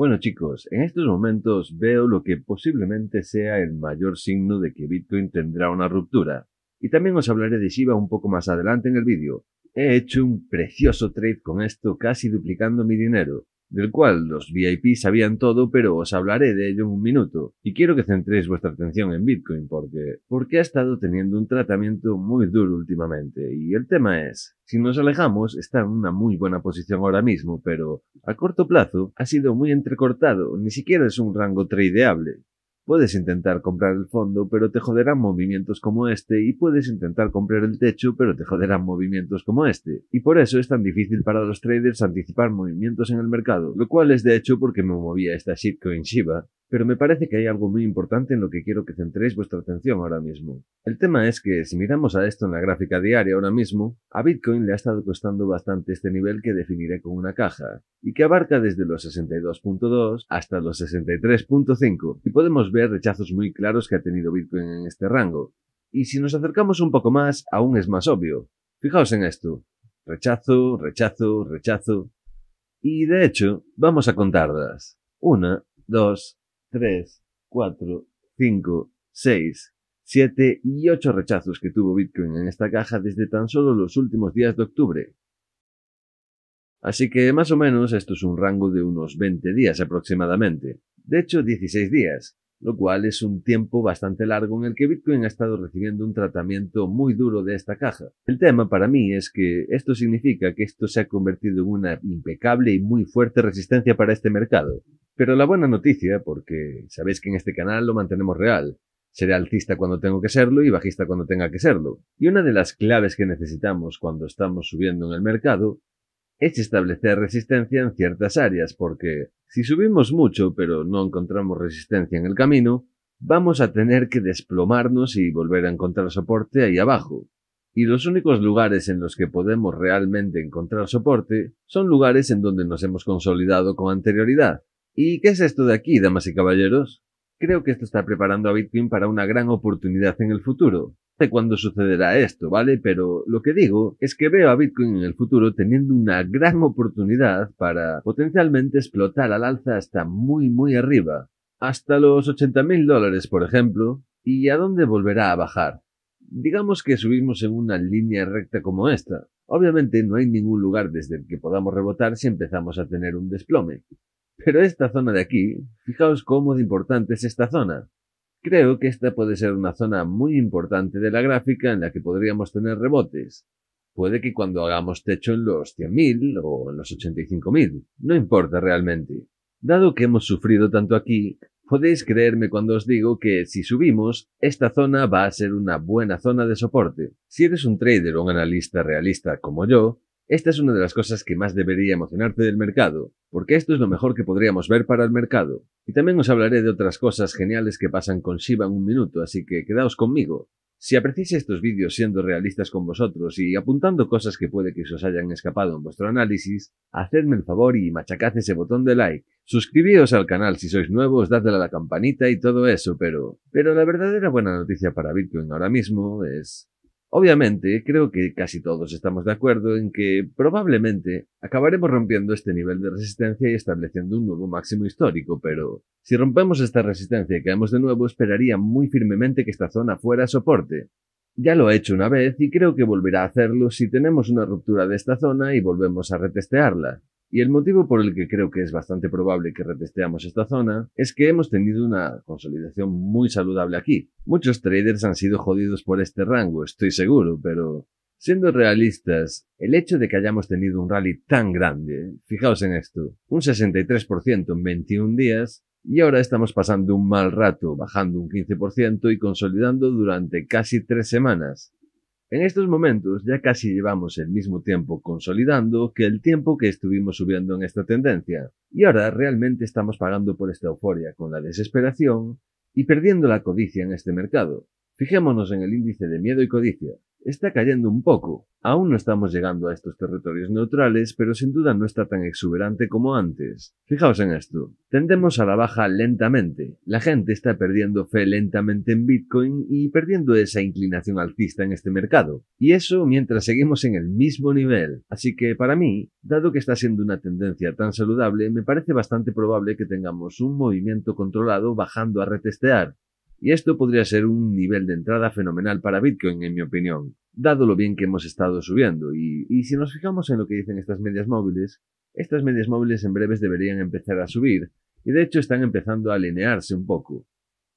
Bueno chicos, en estos momentos veo lo que posiblemente sea el mayor signo de que Bitcoin tendrá una ruptura. Y también os hablaré de Shiba un poco más adelante en el vídeo. He hecho un precioso trade con esto casi duplicando mi dinero del cual los VIP sabían todo, pero os hablaré de ello en un minuto. Y quiero que centréis vuestra atención en Bitcoin porque, porque ha estado teniendo un tratamiento muy duro últimamente. Y el tema es, si nos alejamos, está en una muy buena posición ahora mismo, pero a corto plazo ha sido muy entrecortado, ni siquiera es un rango tradeable. Puedes intentar comprar el fondo, pero te joderán movimientos como este, y puedes intentar comprar el techo, pero te joderán movimientos como este. Y por eso es tan difícil para los traders anticipar movimientos en el mercado, lo cual es de hecho porque me movía esta shitcoin Shiba, pero me parece que hay algo muy importante en lo que quiero que centréis vuestra atención ahora mismo. El tema es que si miramos a esto en la gráfica diaria ahora mismo, a Bitcoin le ha estado costando bastante este nivel que definiré con una caja, y que abarca desde los 62.2 hasta los 63.5, y podemos ver rechazos muy claros que ha tenido Bitcoin en este rango. Y si nos acercamos un poco más, aún es más obvio. Fijaos en esto. Rechazo, rechazo, rechazo. Y de hecho, vamos a contarlas. Una, dos, 3, 4, 5, 6, 7 y 8 rechazos que tuvo Bitcoin en esta caja desde tan solo los últimos días de octubre. Así que más o menos esto es un rango de unos 20 días aproximadamente, de hecho 16 días, lo cual es un tiempo bastante largo en el que Bitcoin ha estado recibiendo un tratamiento muy duro de esta caja. El tema para mí es que esto significa que esto se ha convertido en una impecable y muy fuerte resistencia para este mercado, pero la buena noticia, porque sabéis que en este canal lo mantenemos real, seré altista cuando tengo que serlo y bajista cuando tenga que serlo. Y una de las claves que necesitamos cuando estamos subiendo en el mercado es establecer resistencia en ciertas áreas, porque si subimos mucho pero no encontramos resistencia en el camino, vamos a tener que desplomarnos y volver a encontrar soporte ahí abajo. Y los únicos lugares en los que podemos realmente encontrar soporte son lugares en donde nos hemos consolidado con anterioridad, ¿Y qué es esto de aquí, damas y caballeros? Creo que esto está preparando a Bitcoin para una gran oportunidad en el futuro. No sé cuándo sucederá esto, ¿vale? Pero lo que digo es que veo a Bitcoin en el futuro teniendo una gran oportunidad para potencialmente explotar al alza hasta muy muy arriba, hasta los 80.000 dólares, por ejemplo, y a dónde volverá a bajar. Digamos que subimos en una línea recta como esta. Obviamente no hay ningún lugar desde el que podamos rebotar si empezamos a tener un desplome. Pero esta zona de aquí, fijaos cómo de importante es esta zona. Creo que esta puede ser una zona muy importante de la gráfica en la que podríamos tener rebotes. Puede que cuando hagamos techo en los 100.000 o en los 85.000, no importa realmente. Dado que hemos sufrido tanto aquí, podéis creerme cuando os digo que si subimos, esta zona va a ser una buena zona de soporte. Si eres un trader o un analista realista como yo, esta es una de las cosas que más debería emocionarte del mercado, porque esto es lo mejor que podríamos ver para el mercado. Y también os hablaré de otras cosas geniales que pasan con Shiba en un minuto, así que quedaos conmigo. Si apreciáis estos vídeos siendo realistas con vosotros y apuntando cosas que puede que os hayan escapado en vuestro análisis, hacedme el favor y machacad ese botón de like. Suscribíos al canal si sois nuevos, dadle a la campanita y todo eso, pero... Pero la verdadera buena noticia para Bitcoin ahora mismo es Obviamente, creo que casi todos estamos de acuerdo en que probablemente acabaremos rompiendo este nivel de resistencia y estableciendo un nuevo máximo histórico, pero si rompemos esta resistencia y caemos de nuevo, esperaría muy firmemente que esta zona fuera soporte. Ya lo ha he hecho una vez y creo que volverá a hacerlo si tenemos una ruptura de esta zona y volvemos a retestearla. Y el motivo por el que creo que es bastante probable que retesteamos esta zona es que hemos tenido una consolidación muy saludable aquí. Muchos traders han sido jodidos por este rango, estoy seguro, pero Siendo realistas, el hecho de que hayamos tenido un rally tan grande, fijaos en esto, un 63% en 21 días, y ahora estamos pasando un mal rato, bajando un 15% y consolidando durante casi tres semanas. En estos momentos ya casi llevamos el mismo tiempo consolidando que el tiempo que estuvimos subiendo en esta tendencia, y ahora realmente estamos pagando por esta euforia con la desesperación y perdiendo la codicia en este mercado. Fijémonos en el índice de miedo y codicia, está cayendo un poco. Aún no estamos llegando a estos territorios neutrales, pero sin duda no está tan exuberante como antes. Fijaos en esto. Tendemos a la baja lentamente. La gente está perdiendo fe lentamente en Bitcoin y perdiendo esa inclinación alcista en este mercado. Y eso mientras seguimos en el mismo nivel. Así que para mí, dado que está siendo una tendencia tan saludable, me parece bastante probable que tengamos un movimiento controlado bajando a retestear. Y esto podría ser un nivel de entrada fenomenal para Bitcoin, en mi opinión, dado lo bien que hemos estado subiendo. Y, si nos fijamos en lo que dicen estas medias móviles, estas medias móviles en breves deberían empezar a subir, y de hecho están empezando a alinearse un poco,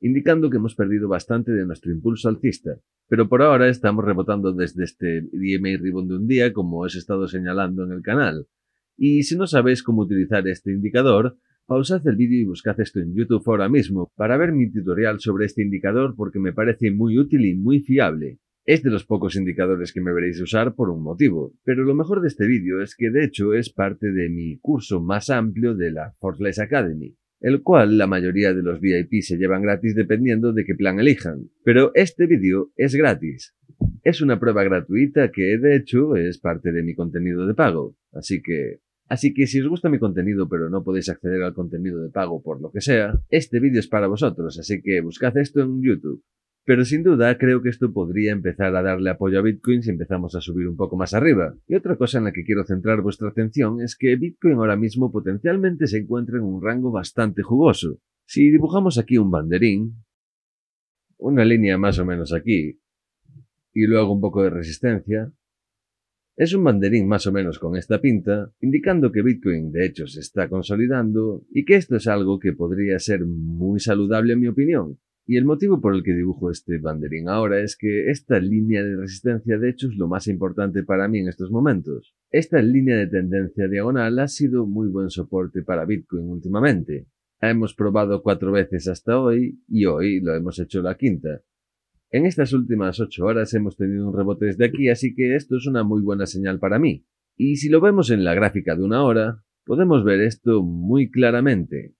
indicando que hemos perdido bastante de nuestro impulso alcista. Pero por ahora estamos rebotando desde este DMA Ribbon de un día, como os he estado señalando en el canal. Y si no sabéis cómo utilizar este indicador, Pausad el vídeo y buscad esto en YouTube ahora mismo para ver mi tutorial sobre este indicador porque me parece muy útil y muy fiable. Es de los pocos indicadores que me veréis usar por un motivo, pero lo mejor de este vídeo es que de hecho es parte de mi curso más amplio de la Fortless Academy, el cual la mayoría de los VIP se llevan gratis dependiendo de qué plan elijan, pero este vídeo es gratis. Es una prueba gratuita que de hecho es parte de mi contenido de pago, así que Así que si os gusta mi contenido pero no podéis acceder al contenido de pago por lo que sea, este vídeo es para vosotros, así que buscad esto en YouTube. Pero sin duda creo que esto podría empezar a darle apoyo a Bitcoin si empezamos a subir un poco más arriba. Y otra cosa en la que quiero centrar vuestra atención es que Bitcoin ahora mismo potencialmente se encuentra en un rango bastante jugoso. Si dibujamos aquí un banderín, una línea más o menos aquí, y luego un poco de resistencia, es un banderín más o menos con esta pinta, indicando que Bitcoin de hecho se está consolidando y que esto es algo que podría ser muy saludable en mi opinión. Y el motivo por el que dibujo este banderín ahora es que esta línea de resistencia de hecho es lo más importante para mí en estos momentos. Esta línea de tendencia diagonal ha sido muy buen soporte para Bitcoin últimamente. Hemos probado cuatro veces hasta hoy y hoy lo hemos hecho la quinta. En estas últimas ocho horas hemos tenido un rebote desde aquí, así que esto es una muy buena señal para mí. Y si lo vemos en la gráfica de una hora, podemos ver esto muy claramente.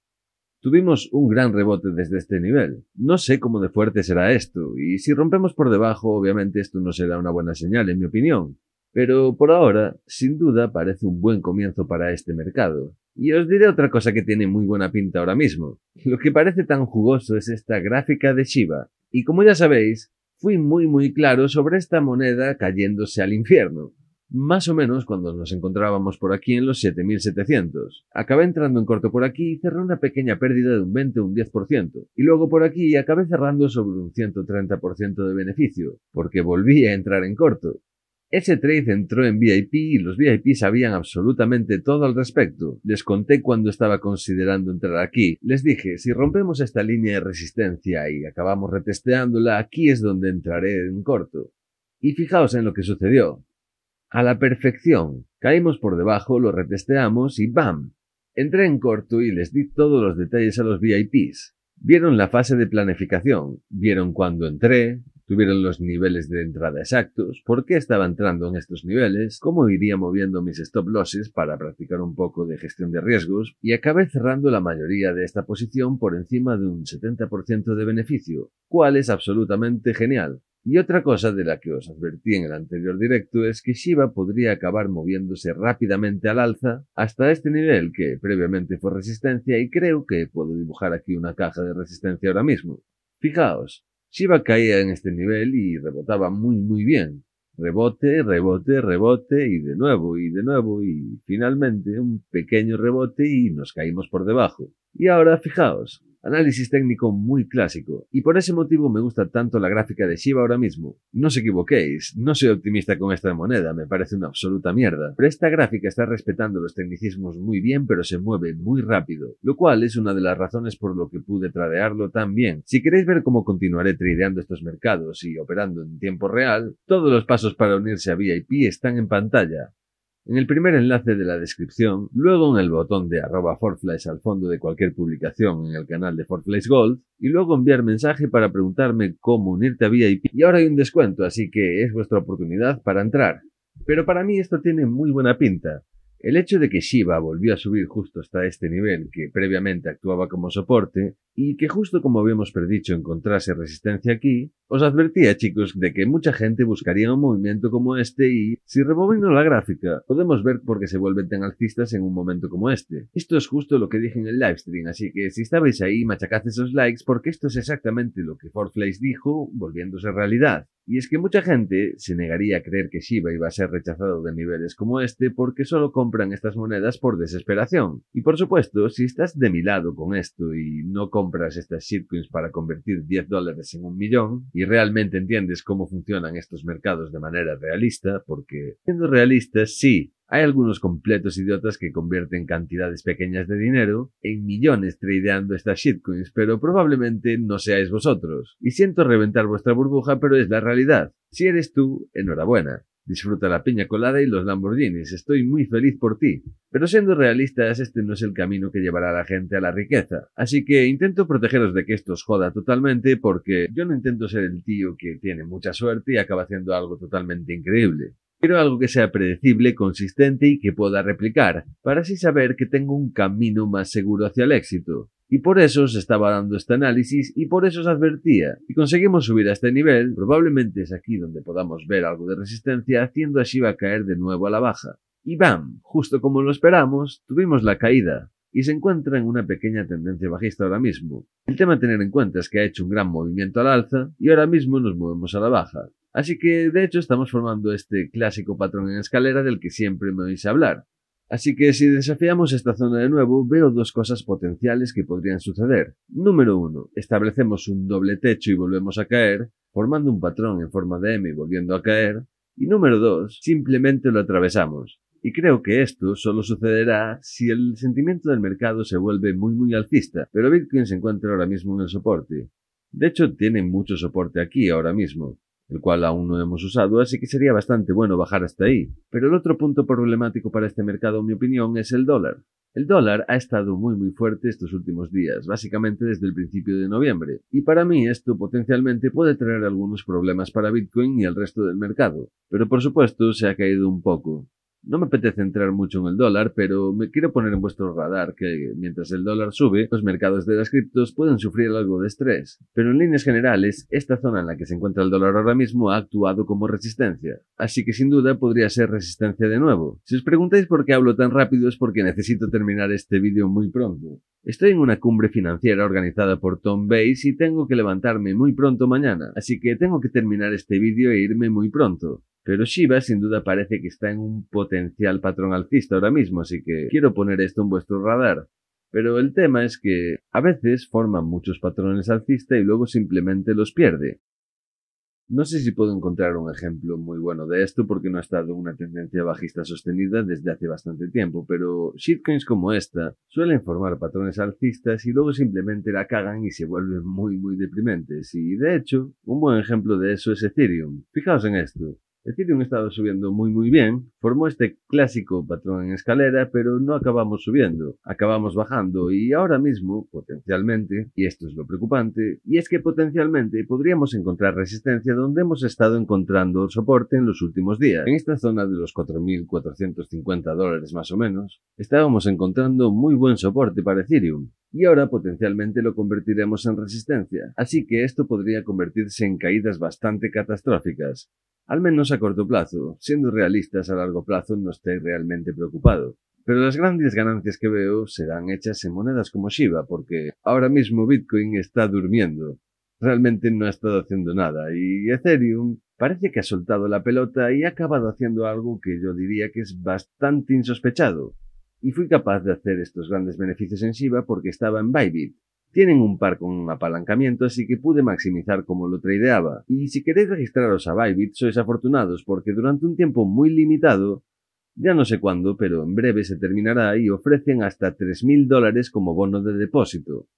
Tuvimos un gran rebote desde este nivel. No sé cómo de fuerte será esto, y si rompemos por debajo, obviamente esto no será una buena señal, en mi opinión. Pero por ahora, sin duda, parece un buen comienzo para este mercado. Y os diré otra cosa que tiene muy buena pinta ahora mismo. Lo que parece tan jugoso es esta gráfica de Shiba. Y como ya sabéis, fui muy muy claro sobre esta moneda cayéndose al infierno, más o menos cuando nos encontrábamos por aquí en los 7700. Acabé entrando en corto por aquí y cerré una pequeña pérdida de un 20 o un 10%, y luego por aquí acabé cerrando sobre un 130% de beneficio, porque volví a entrar en corto. Ese trade entró en VIP y los VIP sabían absolutamente todo al respecto. Les conté cuando estaba considerando entrar aquí. Les dije, si rompemos esta línea de resistencia y acabamos retesteándola, aquí es donde entraré en corto. Y fijaos en lo que sucedió. A la perfección. Caímos por debajo, lo retesteamos y ¡bam! Entré en corto y les di todos los detalles a los VIPs. Vieron la fase de planificación, vieron cuando entré, tuvieron los niveles de entrada exactos, por qué estaba entrando en estos niveles, cómo iría moviendo mis stop losses para practicar un poco de gestión de riesgos y acabé cerrando la mayoría de esta posición por encima de un 70% de beneficio, cual es absolutamente genial. Y otra cosa de la que os advertí en el anterior directo es que Shiba podría acabar moviéndose rápidamente al alza hasta este nivel que previamente fue resistencia y creo que puedo dibujar aquí una caja de resistencia ahora mismo. Fijaos, Chiva caía en este nivel y rebotaba muy, muy bien. Rebote, rebote, rebote y de nuevo y de nuevo y finalmente un pequeño rebote y nos caímos por debajo. Y ahora fijaos, Análisis técnico muy clásico, y por ese motivo me gusta tanto la gráfica de Shiba ahora mismo. No os equivoquéis, no soy optimista con esta moneda, me parece una absoluta mierda. Pero esta gráfica está respetando los tecnicismos muy bien, pero se mueve muy rápido, lo cual es una de las razones por lo que pude tradearlo tan bien. Si queréis ver cómo continuaré tradeando estos mercados y operando en tiempo real, todos los pasos para unirse a VIP están en pantalla en el primer enlace de la descripción, luego en el botón de arroba Forflies al fondo de cualquier publicación en el canal de Forflies Gold, y luego enviar mensaje para preguntarme cómo unirte a VIP. Y ahora hay un descuento, así que es vuestra oportunidad para entrar. Pero para mí esto tiene muy buena pinta. El hecho de que Shiva volvió a subir justo hasta este nivel, que previamente actuaba como soporte, y que justo como habíamos predicho encontrase resistencia aquí, os advertía chicos de que mucha gente buscaría un movimiento como este y, si removiendo la gráfica, podemos ver por qué se vuelven tan alcistas en un momento como este. Esto es justo lo que dije en el livestream, así que si estabais ahí machacad esos likes porque esto es exactamente lo que Forflace dijo, volviéndose realidad. Y es que mucha gente se negaría a creer que shiba iba a ser rechazado de niveles como este porque solo con compran estas monedas por desesperación. Y por supuesto, si estás de mi lado con esto y no compras estas shitcoins para convertir 10 dólares en un millón y realmente entiendes cómo funcionan estos mercados de manera realista, porque siendo realistas, sí, hay algunos completos idiotas que convierten cantidades pequeñas de dinero en millones tradeando estas shitcoins, pero probablemente no seáis vosotros. Y siento reventar vuestra burbuja, pero es la realidad. Si eres tú, enhorabuena. Disfruta la piña colada y los Lamborghinis, estoy muy feliz por ti. Pero siendo realistas, este no es el camino que llevará a la gente a la riqueza. Así que intento protegeros de que esto os joda totalmente porque yo no intento ser el tío que tiene mucha suerte y acaba haciendo algo totalmente increíble. Quiero algo que sea predecible, consistente y que pueda replicar, para así saber que tengo un camino más seguro hacia el éxito. Y por eso se estaba dando este análisis y por eso se advertía. Y conseguimos subir a este nivel, probablemente es aquí donde podamos ver algo de resistencia haciendo a caer de nuevo a la baja. Y bam, justo como lo esperamos, tuvimos la caída y se encuentra en una pequeña tendencia bajista ahora mismo. El tema a tener en cuenta es que ha hecho un gran movimiento al alza y ahora mismo nos movemos a la baja. Así que, de hecho, estamos formando este clásico patrón en escalera del que siempre me oís hablar. Así que si desafiamos esta zona de nuevo, veo dos cosas potenciales que podrían suceder. Número 1. Establecemos un doble techo y volvemos a caer, formando un patrón en forma de M y volviendo a caer. Y número dos, Simplemente lo atravesamos. Y creo que esto solo sucederá si el sentimiento del mercado se vuelve muy muy alcista, pero Bitcoin se encuentra ahora mismo en el soporte. De hecho, tiene mucho soporte aquí ahora mismo el cual aún no hemos usado, así que sería bastante bueno bajar hasta ahí. Pero el otro punto problemático para este mercado, en mi opinión, es el dólar. El dólar ha estado muy muy fuerte estos últimos días, básicamente desde el principio de noviembre, y para mí esto potencialmente puede traer algunos problemas para Bitcoin y el resto del mercado, pero por supuesto se ha caído un poco. No me apetece entrar mucho en el dólar, pero me quiero poner en vuestro radar que mientras el dólar sube, los mercados de las criptos pueden sufrir algo de estrés. Pero en líneas generales, esta zona en la que se encuentra el dólar ahora mismo ha actuado como resistencia, así que sin duda podría ser resistencia de nuevo. Si os preguntáis por qué hablo tan rápido es porque necesito terminar este vídeo muy pronto. Estoy en una cumbre financiera organizada por Tom Bates y tengo que levantarme muy pronto mañana, así que tengo que terminar este vídeo e irme muy pronto. Pero Shiba sin duda parece que está en un potencial patrón alcista ahora mismo, así que quiero poner esto en vuestro radar. Pero el tema es que a veces forman muchos patrones alcista y luego simplemente los pierde. No sé si puedo encontrar un ejemplo muy bueno de esto porque no ha estado una tendencia bajista sostenida desde hace bastante tiempo, pero shitcoins como esta suelen formar patrones alcistas y luego simplemente la cagan y se vuelven muy muy deprimentes. Y de hecho, un buen ejemplo de eso es Ethereum. Fijaos en esto. Ethereum estaba subiendo muy muy bien, formó este clásico patrón en escalera, pero no acabamos subiendo, acabamos bajando y ahora mismo, potencialmente, y esto es lo preocupante, y es que potencialmente podríamos encontrar resistencia donde hemos estado encontrando soporte en los últimos días. En esta zona de los 4.450 dólares más o menos, estábamos encontrando muy buen soporte para Ethereum, y ahora potencialmente lo convertiremos en resistencia. Así que esto podría convertirse en caídas bastante catastróficas al menos a corto plazo. Siendo realistas, a largo plazo no estoy realmente preocupado. Pero las grandes ganancias que veo serán hechas en monedas como Shiba, porque ahora mismo Bitcoin está durmiendo. Realmente no ha estado haciendo nada y Ethereum parece que ha soltado la pelota y ha acabado haciendo algo que yo diría que es bastante insospechado. Y fui capaz de hacer estos grandes beneficios en Shiba porque estaba en Bybit, tienen un par con un apalancamiento, así que pude maximizar como lo tradeaba. Y si queréis registraros a Bybit, sois afortunados porque durante un tiempo muy limitado, ya no sé cuándo, pero en breve se terminará y ofrecen hasta 3.000 dólares como bono de depósito.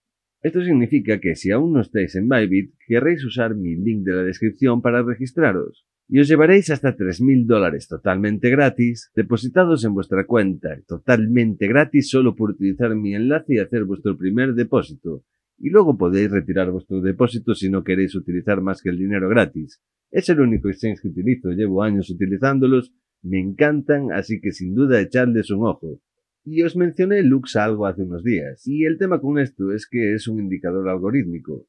Esto significa que si aún no estáis en Bybit, querréis usar mi link de la descripción para registraros y os llevaréis hasta 3.000 dólares totalmente gratis, depositados en vuestra cuenta, totalmente gratis solo por utilizar mi enlace y hacer vuestro primer depósito. Y luego podéis retirar vuestro depósito si no queréis utilizar más que el dinero gratis. Es el único exchange que utilizo, llevo años utilizándolos, me encantan, así que sin duda echadles un ojo. Y os mencioné Lux algo hace unos días, y el tema con esto es que es un indicador algorítmico.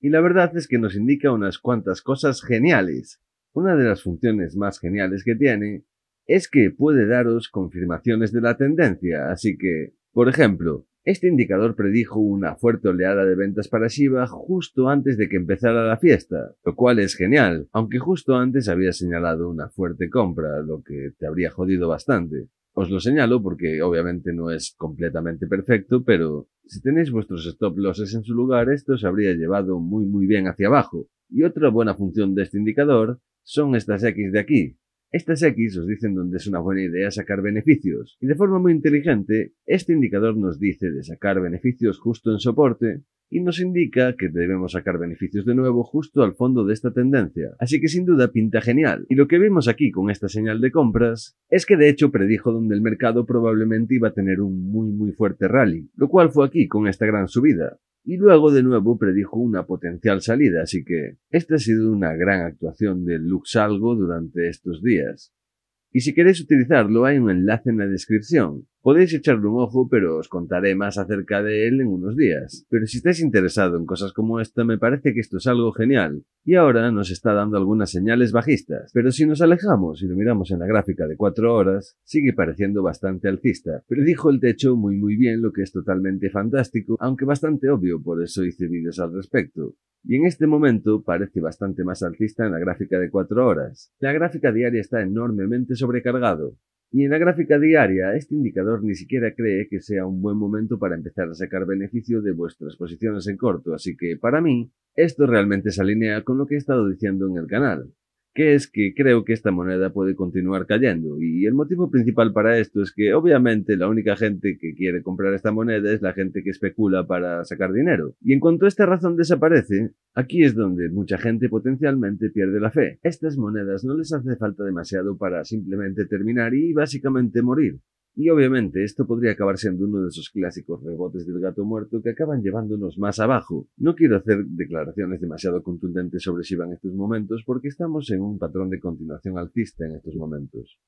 Y la verdad es que nos indica unas cuantas cosas geniales. Una de las funciones más geniales que tiene es que puede daros confirmaciones de la tendencia, así que, por ejemplo, este indicador predijo una fuerte oleada de ventas para Shiba justo antes de que empezara la fiesta, lo cual es genial, aunque justo antes había señalado una fuerte compra, lo que te habría jodido bastante. Os lo señalo porque obviamente no es completamente perfecto, pero si tenéis vuestros stop losses en su lugar, esto os habría llevado muy muy bien hacia abajo. Y otra buena función de este indicador son estas X de aquí. Estas X os dicen dónde es una buena idea sacar beneficios, y de forma muy inteligente, este indicador nos dice de sacar beneficios justo en soporte, y nos indica que debemos sacar beneficios de nuevo justo al fondo de esta tendencia. Así que sin duda pinta genial. Y lo que vemos aquí con esta señal de compras es que de hecho predijo donde el mercado probablemente iba a tener un muy muy fuerte rally, lo cual fue aquí con esta gran subida y luego de nuevo predijo una potencial salida, así que esta ha sido una gran actuación de Luxalgo durante estos días. Y si queréis utilizarlo, hay un enlace en la descripción. Podéis echarle un ojo, pero os contaré más acerca de él en unos días. Pero si estáis interesado en cosas como esta, me parece que esto es algo genial. Y ahora nos está dando algunas señales bajistas. Pero si nos alejamos y lo miramos en la gráfica de 4 horas, sigue pareciendo bastante alcista. Pero dijo el techo muy muy bien, lo que es totalmente fantástico, aunque bastante obvio, por eso hice vídeos al respecto y en este momento parece bastante más alcista en la gráfica de 4 horas. La gráfica diaria está enormemente sobrecargado, y en la gráfica diaria este indicador ni siquiera cree que sea un buen momento para empezar a sacar beneficio de vuestras posiciones en corto, así que para mí esto realmente se alinea con lo que he estado diciendo en el canal que es que creo que esta moneda puede continuar cayendo, y el motivo principal para esto es que obviamente la única gente que quiere comprar esta moneda es la gente que especula para sacar dinero. Y en cuanto esta razón desaparece, aquí es donde mucha gente potencialmente pierde la fe. Estas monedas no les hace falta demasiado para simplemente terminar y básicamente morir. Y obviamente esto podría acabar siendo uno de esos clásicos rebotes del gato muerto que acaban llevándonos más abajo. No quiero hacer declaraciones demasiado contundentes sobre Shiba en estos momentos porque estamos en un patrón de continuación alcista en estos momentos.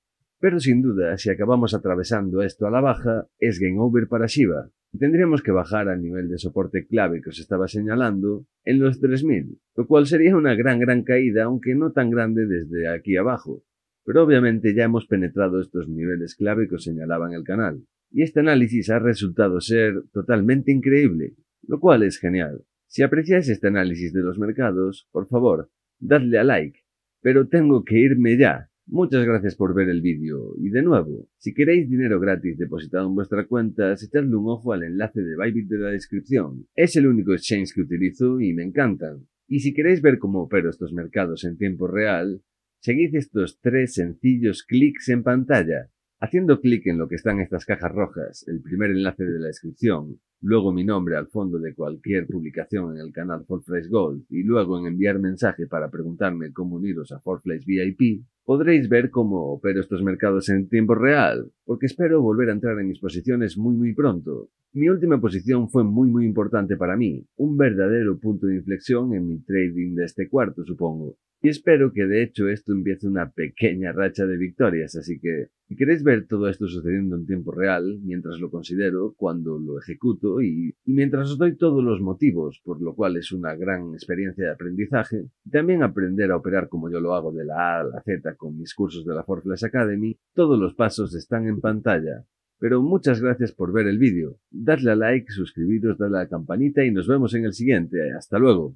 Pero sin duda, si acabamos atravesando esto a la baja, es game over para Shiva. Tendríamos que bajar al nivel de soporte clave que os estaba señalando en los 3000, lo cual sería una gran gran caída, aunque no tan grande desde aquí abajo pero obviamente ya hemos penetrado estos niveles clave que os en el canal, y este análisis ha resultado ser totalmente increíble, lo cual es genial. Si apreciáis este análisis de los mercados, por favor, dadle a like, pero tengo que irme ya. Muchas gracias por ver el vídeo y de nuevo, si queréis dinero gratis depositado en vuestra cuenta, echadle un ojo al enlace de Bybit de la descripción. Es el único exchange que utilizo y me encantan. Y si queréis ver cómo opero estos mercados en tiempo real, seguid estos tres sencillos clics en pantalla, haciendo clic en lo que están estas cajas rojas, el primer enlace de la descripción, luego mi nombre al fondo de cualquier publicación en el canal Forflex Gold y luego en enviar mensaje para preguntarme cómo uniros a Forflex VIP, podréis ver cómo opero estos mercados en tiempo real, porque espero volver a entrar en mis posiciones muy muy pronto. Mi última posición fue muy muy importante para mí, un verdadero punto de inflexión en mi trading de este cuarto supongo. Y espero que de hecho esto empiece una pequeña racha de victorias, así que si queréis ver todo esto sucediendo en tiempo real, mientras lo considero, cuando lo ejecuto y, mientras os doy todos los motivos, por lo cual es una gran experiencia de aprendizaje, y también aprender a operar como yo lo hago de la A a la Z con mis cursos de la Forflash Academy, todos los pasos están en pantalla. Pero muchas gracias por ver el vídeo. Dadle a like, suscribiros, dadle a la campanita y nos vemos en el siguiente. Hasta luego.